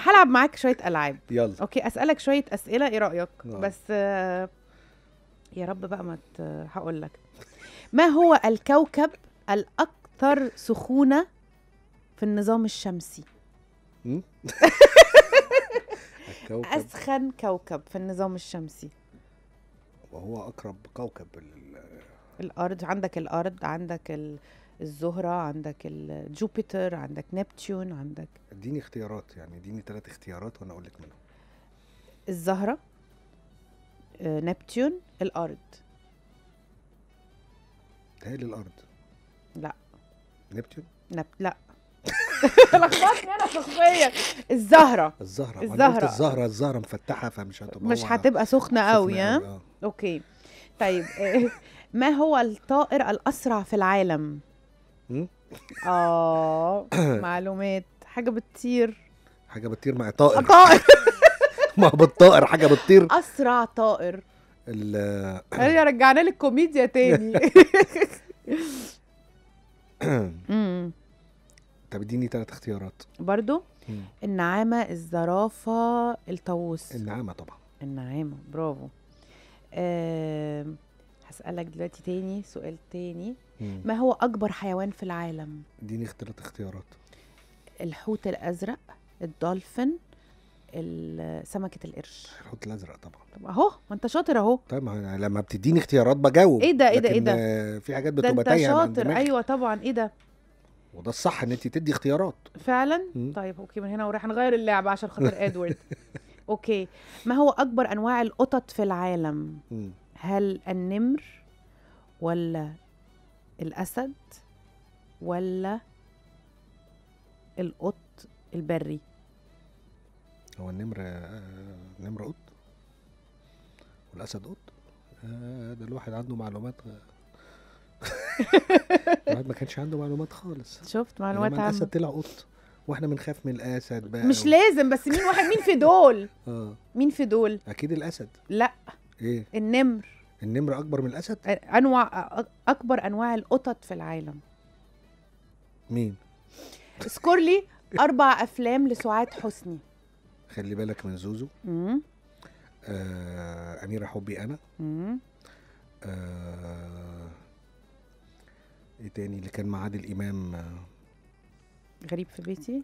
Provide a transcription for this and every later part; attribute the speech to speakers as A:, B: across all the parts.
A: هلعب معاك شويه العاب يلا اوكي اسالك شويه اسئله ايه رايك نعم. بس آه يا رب بقى ما هقول لك ما هو الكوكب الاكثر سخونه في النظام الشمسي
B: كوكب. اسخن
A: كوكب في النظام الشمسي
B: وهو اقرب كوكب لل...
A: الارض عندك الارض عندك ال... الزهرة عندك الجوبيتر عندك نبتيون عندك
B: اديني اختيارات يعني اديني ثلاث اختيارات وانا اقول لك منهم
A: الزهرة نبتيون آه، الأرض تهيألي الأرض لا
B: نبتون نب... لا
A: لخبطني انا شخصيا الزهره
B: الزهره الزهرة. الزهره الزهره مفتحه فمش هتبقى مش هتبقى
A: سخنه قوي ها آه. اوكي طيب آه، ما هو الطائر الاسرع في العالم اه معلومات حاجه بتطير
B: حاجه بتطير مع طائر آه، طائر ما بالطائر حاجه بتطير
A: اسرع طائر
B: ال
A: ارجع رجعنا للكوميديا تاني
B: طب اديني ثلاث اختيارات
A: برضو النعامه الزرافه الطاووس النعامه طبعا النعامه برافو آه هسألك دلوقتي تاني سؤال تاني ما هو أكبر حيوان في العالم؟
B: اديني اختيارات اختيارات
A: الحوت الأزرق الدولفين سمكة القرش الحوت الأزرق طبعا أهو ما أنت شاطر أهو طيب
B: لما بتديني اختيارات بجاوب إيه ده إيه ده إيه ده في حاجات بتبقى تايهة أنت شاطر أيوه
A: طبعا إيه ده
B: وده الصح ان انت تدي اختيارات
A: فعلا مم. طيب اوكي من هنا ورايح نغير اللعبه عشان خاطر ادوارد اوكي ما هو اكبر انواع القطط في العالم مم. هل النمر ولا الأسد ولا القط البري
B: هو النمر النمر آه، قط والأسد قط آه، ده الواحد عنده معلومات الواحد ما كانش عنده معلومات خالص شفت معلومات عامة الأسد طلع قط واحنا بنخاف من الاسد بقى مش و...
A: لازم بس مين واحد مين في دول؟
B: اه مين في دول؟ اكيد الاسد لا ايه النمر النمر اكبر من الاسد
A: انواع اكبر انواع القطط في العالم مين اذكر لي اربع افلام لسعاد حسني
B: خلي بالك من زوزو امم آه اميره حبي انا امم آه ايه تاني اللي كان مع عادل امام
A: غريب في بيتي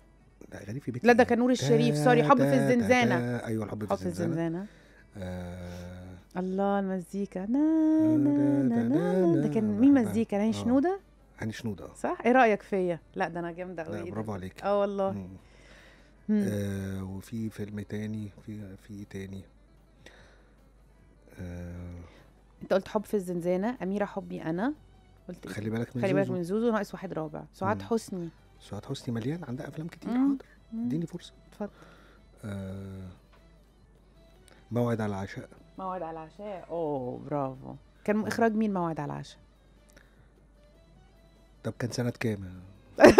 B: لا غريب في بيتي لا ده كان نور الشريف سوري حب في الزنزانه ايوه الحب في الزنزانه, الزنزانة.
A: آه الله المزيكا نا نا نا نا نا ده كان مين مزيكا هاني آه. شنوده هاني شنوده صح ايه رايك فيا لا ده انا جامده قوي برافو عليك اه والله
B: آه وفي فيلم تاني في في إيه تاني آه
A: انت قلت حب في الزنزانه اميره حبي انا قلت إيه؟ خلي بالك من خلي بالك من زوزو ناقص واحد رابع سعاد حسني
B: سعاد حسني مليان عندها افلام كتير حاضر اديني فرصه اتفضل آه موعد على العشاء
A: موعد على العشاء اوه برافو كان اخراج مين موعد على العشاء
B: طب كان سنه كام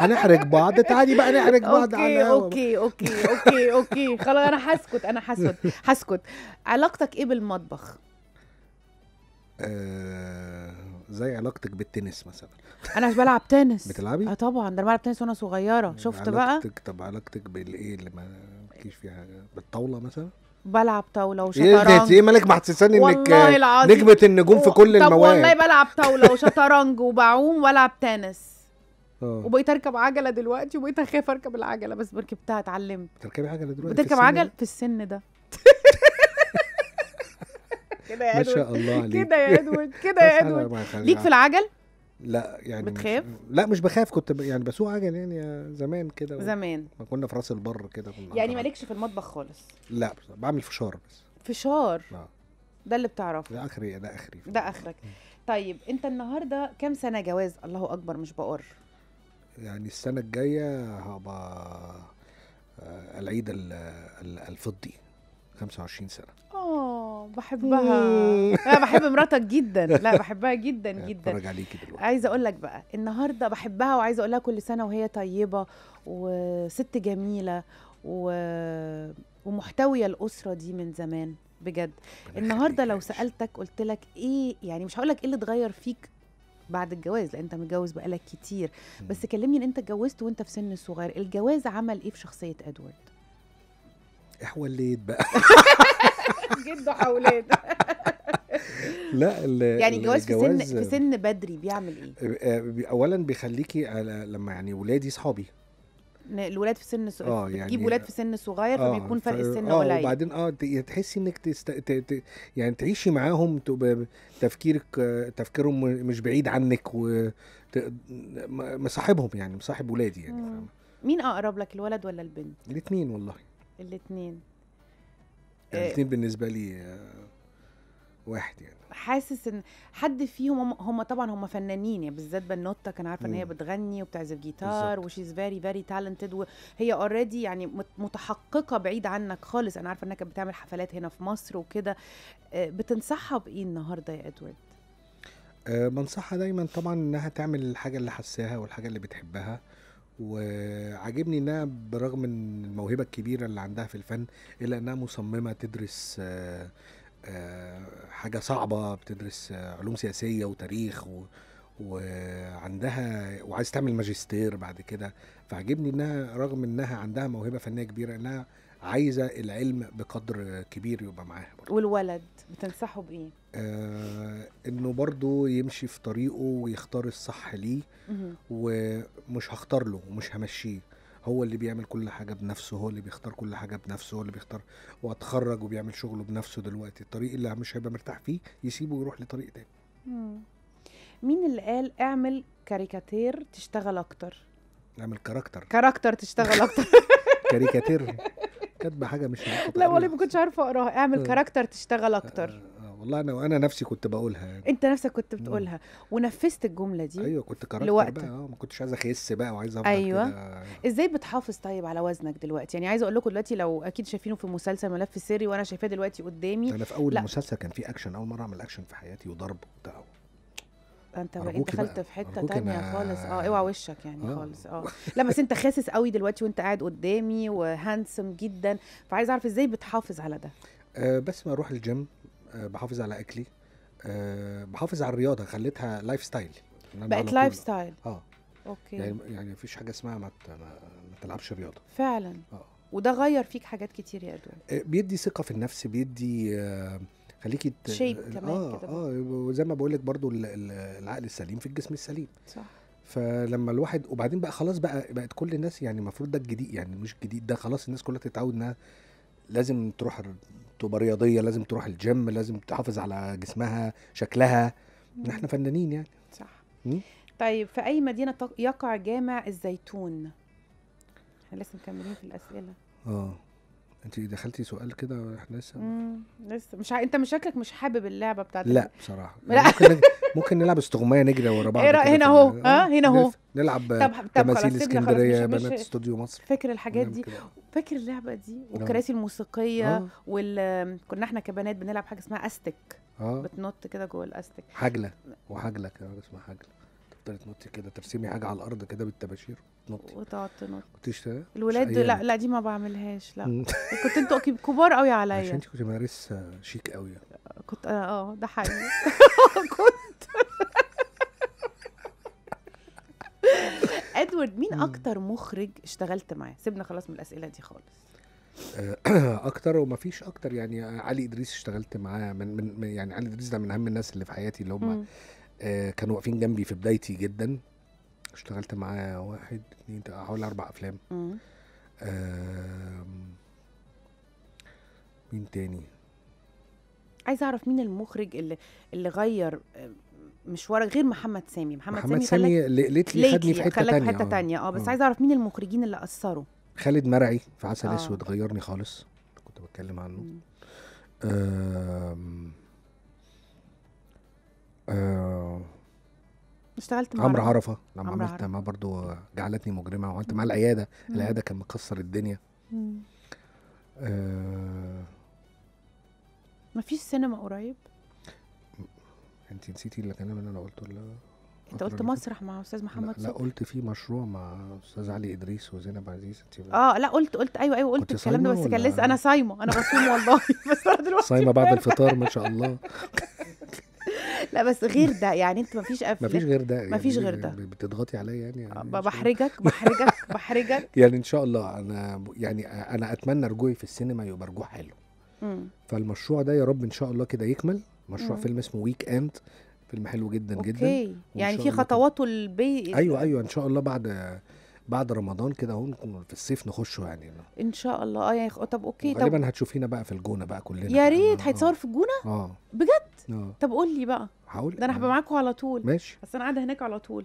B: هنحرج بعض تعالي بقى نحرج بعض أوكي على
A: اوكي اوكي اوكي اوكي خلاص انا هسكت انا هسكت هسكت علاقتك ايه بالمطبخ
B: آه زي علاقتك بالتنس مثلا
A: انا مش بلعب تنس بتلعبي اه طبعا ده انا بلعب تنس وانا صغيره شفت علاقتك بقى علاقتك
B: طب علاقتك بالايه اللي ما فيش فيها بالطاوله مثلا
A: بلعب طاوله وشطرنج ايه ايه مالك ما
B: هتستني انك نجمه النجوم في كل المواهب والله
A: بلعب طاوله وشطرنج وبعوم والعب تنس آه. وبقيت اركب عجله دلوقتي وبقيت اخاف اركب العجله بس ركبتها اتعلمت
B: بتركبي عجله دلوقتي بتركب عجل
A: في السن ده كده يا ادوارد ما شاء الله عليك كده يا ادوارد كده يا ادوارد ليك في العجل
B: لا يعني بتخاف؟ لا مش بخاف كنت ب... يعني بسوق عجل يعني زمان كده و... زمان ما كنا في راس البر كده يعني مالكش
A: في المطبخ خالص
B: لا بس بعمل فشار بس
A: فشار اه ده اللي بتعرفه ده
B: اخري ده اخري
A: ده اخرك طيب انت النهارده كام سنه جواز
B: الله اكبر مش بقر يعني السنه الجايه هبقى آه، العيد الفضي 25 سنه
A: اه بحبها لا بحب مراتك جدا لا بحبها جدا جدا اتفرج عليكي دلوقتي عايزه اقول لك بقى النهارده بحبها وعايزه اقول لها كل سنه وهي طيبه وست جميله و... ومحتويه الاسره دي من زمان بجد النهارده لو سالتك قلت لك ايه يعني مش هقول لك ايه اللي اتغير فيك بعد الجواز لان انت متجوز بقالك كتير بس كلمني ان انت اتجوزت وانت في سن صغير الجواز عمل ايه في شخصيه ادوارد
B: احوليت بقى
A: جد وحولاد
B: لا يعني الجواز في سن في
A: سن بدري بيعمل ايه؟
B: آه، آه، اولا بيخليكي لما يعني ولادي صحابي
A: الولاد في سن صغير اه يعني تجيب ولاد في سن صغير آه فبيكون فرق السن آه وبعدين
B: اه يعني تحسي انك تست... ت... ت... يعني تعيشي معاهم تبقى تفكيرك آه، تفكيرهم مش بعيد عنك ومصاحبهم ت... يعني مصاحب ولادي
A: يعني مين اقرب لك الولد ولا البنت؟
B: الاثنين والله الاثنين يعني آه، الاثنين بالنسبه لي آه، واحد يعني
A: حاسس ان حد فيهم هم, طبعا هم فنانين يعني بالذات بنوته كان عارفه ان هي بتغني وبتعزف جيتار وشيز فيري فيري تالنتد وهي اوريدي يعني متحققه بعيد عنك خالص انا عارفه انها كانت بتعمل حفلات هنا في مصر وكده آه، بتنصحها بايه النهارده يا ادوارد؟
B: أه بنصحها دايما طبعا انها تعمل الحاجه اللي حساها والحاجه اللي بتحبها أه وعاجبني انها برغم من الموهبه الكبيره اللي عندها في الفن الا انها مصممه تدرس آه، آه، حاجه صعبه بتدرس آه، علوم سياسيه وتاريخ و وعندها وعايز تعمل ماجستير بعد كده فعجبني انها رغم انها عندها موهبه فنيه كبيره انها عايزه العلم بقدر كبير يبقى معاها
A: برضه. والولد بتنصحه بايه؟
B: آه انه برضه يمشي في طريقه ويختار الصح ليه ومش هختار له ومش همشيه هو اللي بيعمل كل حاجة بنفسه هو اللي بيختار كل حاجة بنفسه هو اللي بيختار واتخرج وبيعمل شغله بنفسه دلوقتي الطريق اللي مش هيبقى مرتاح فيه يسيبه ويروح لطريق تاني
A: مين اللي قال اعمل كاريكاتير تشتغل اكتر
B: اعمل كاركتر
A: كاركتر تشتغل اكتر
B: كاريكاتير كاتبه حاجه مش
A: لا والله ما كنتش عارفه اقراها اعمل آه. كاركتر تشتغل اكتر
B: آه. والله انا وانا نفسي كنت بقولها يعني.
A: انت نفسك كنت بتقولها ونفذت الجمله دي ايوه
B: كنت قررت بقى آه، ما كنتش عايز اخس بقى وعايز افضل أيوة.
A: كده ازاي بتحافظ طيب على وزنك دلوقتي يعني عايزه اقول لكم دلوقتي لو اكيد شايفينه في مسلسل ملف سري وانا شايفاه دلوقتي قدامي انا في اول لا.
B: المسلسل كان في اكشن اول مره اعمل اكشن في حياتي وضرب وبتاع
A: انت بقيت دخلت في حته تانية خالص آه،, اه اوعى وشك يعني أوه. خالص اه لا بس انت خاسس قوي دلوقتي وانت قاعد قدامي وهانسم جدا فعايز اعرف ازاي بتحافظ على ده
B: آه بس ما اروح الجيم آه، بحافظ على اكلي آه، بحافظ على الرياضه خليتها لايف ستايل بقت لايف ستايل اه اوكي يعني يعني مفيش حاجه اسمها ما ما تلعبش رياضه فعلا اه
A: وده غير فيك حاجات كتير يا ادوان
B: آه، بيدي ثقه في النفس بيدي خليكي ت... شيب كمان اه كده اه وزي ما بقول لك برضه العقل السليم في الجسم السليم صح فلما الواحد وبعدين بقى خلاص بقى بقت كل الناس يعني المفروض ده الجديد يعني مش الجديد ده خلاص الناس كلها تتعود انها لازم تروح تبقى رياضيه لازم تروح الجيم لازم تحافظ على جسمها شكلها احنا فنانين يعني صح
A: طيب في اي مدينه يقع جامع الزيتون احنا لسه مكملين في الاسئله
B: اه انت دخلتي سؤال كده احنا لسه
A: مم. لسه مش ع... انت مش شكلك مش حابب اللعبه بتاعتك لا
B: بصراحه لا. يعني ممكن نج... ممكن نلعب استغمايه نجري ورا بعض إيه هنا اهو ها هنا اهو نلعب طب تماثيل اسكندريه بنات استوديو مصر فاكر الحاجات دي
A: فاكر اللعبه دي والكراسي الموسيقيه آه. وال كنا احنا كبنات بنلعب حاجه اسمها
B: استك آه. بتنط كده جوه الاستك حجله وحجله كده اسمها حجله تفضلي تنطي كده ترسمي حاجه على الارض كده بالطباشير تنطي وتقعد تنط كنتش الولاد لا
A: لا دي ما بعملهاش لا كنت انتوا كبار قوي عليا عشان انت
B: كنت مارس شيك قوي يعني.
A: كنت آه،, اه ده حقيقي كنت ادوارد مين اكتر مخرج اشتغلت معاه سيبنا خلاص من الاسئله
B: دي خالص آه، اكتر وما فيش اكتر يعني آه، علي ادريس اشتغلت معاه من, من يعني علي ادريس ده من اهم الناس اللي في حياتي اللي هم آه، كانوا واقفين جنبي في بدايتي جدا اشتغلت معاه واحد اثنين حوالي اربع افلام مين تاني
A: عايز اعرف مين المخرج اللي اللي غير آه، مشوارك غير محمد سامي محمد, محمد سامي, سامي
B: ليتلي خدني في حته تانية حته تانية اه بس عايز
A: اعرف مين المخرجين اللي اثروا
B: خالد مرعي في عسل آه. اسود غيرني خالص كنت بتكلم عنه آه، اشتغلت مع عمرو عرفه لما عملت عرفة. معاه برضو جعلتني مجرمه وعملت معاه العياده مم. العياده كان مكسر الدنيا ما آه
A: مفيش سينما قريب
B: انت نسيتي الكلام اللي انا قلته لا انت قلت مسرح
A: مع استاذ محمد لا, لا
B: قلت في مشروع مع استاذ علي ادريس وزينب عزيز انت اه
A: لا قلت قلت ايوه ايوه قلت الكلام ده بس كان لسه انا صايمه انا بصوم والله بس انا دلوقتي صايمه بعد الفطار
B: ما شاء الله
A: لا بس غير ده يعني انت مفيش ما مفيش غير ده يعني مفيش فيش غير ده
B: بتضغطي عليا يعني, يعني بحرجك
A: بحرجك بحرجك
B: يعني ان شاء الله انا يعني انا اتمنى رجوعي في السينما يبقى رجوع حلو فالمشروع ده يا رب ان شاء الله كده يكمل مشروع مم. فيلم اسمه ويك اند فيلم حلو جدا أوكي. جدا يعني في
A: خطواته البي ايوه
B: ايوه ان شاء الله بعد بعد رمضان كده اهو في الصيف نخشه يعني
A: ان شاء الله اه اخ يعني طب اوكي طب غالبا
B: هتشوفينا بقى في الجونه بقى كلنا يا
A: ريت آه. هيتصور في الجونه؟ اه بجد؟ آه. طب قول لي بقى هقول ده انا هبقى آه. معاكم على طول ماشي بس انا قاعده هناك على طول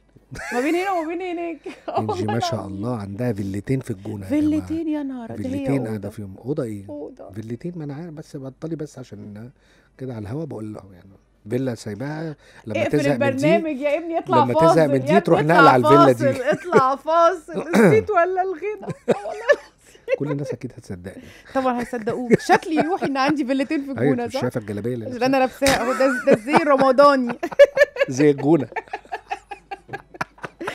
A: ما بين هنا وما بين هناك
B: انجي ما شاء الله عندها فيلتين في الجونه فيلتين
A: يا نهار فيلتين قاعده
B: فيهم اوضه ايه؟ اوضه فيلتين ما انا عارف بس بطلي بس عشان كده على الهوا بقول لهم يعني فيلا سايباها لما إيه تزهق من دي
A: يا ابني اطلع لما فاصل تزهق من دي تروح نقل على الفيلا دي اطلع فاصل نسيت ولا الغنى
B: كل الناس اكيد هتصدقني
A: طبعا هيصدقوك شكلي يوحي ان عندي فيلتين في أيوة، الجونه صح؟ شايفه الجلابيه اللي انا لابساها اهو ده زي رمضاني
B: زي الجونه